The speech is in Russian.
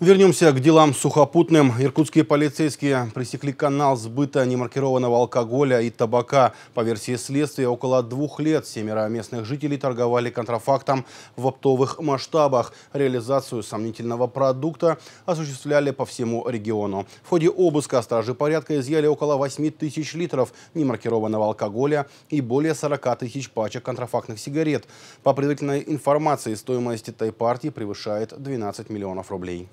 Вернемся к делам сухопутным. Иркутские полицейские пресекли канал сбыта немаркированного алкоголя и табака. По версии следствия, около двух лет семеро местных жителей торговали контрафактом в оптовых масштабах. Реализацию сомнительного продукта осуществляли по всему региону. В ходе обыска стражи порядка изъяли около 8 тысяч литров немаркированного алкоголя и более 40 тысяч пачек контрафактных сигарет. По предварительной информации, стоимость этой партии превышает 12 миллионов рублей.